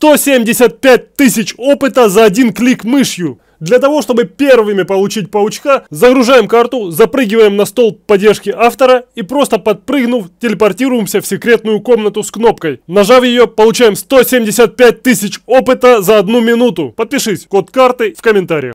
175 тысяч опыта за один клик мышью. Для того, чтобы первыми получить паучка, загружаем карту, запрыгиваем на стол поддержки автора и просто подпрыгнув, телепортируемся в секретную комнату с кнопкой. Нажав ее, получаем 175 тысяч опыта за одну минуту. Подпишись, код карты в комментариях.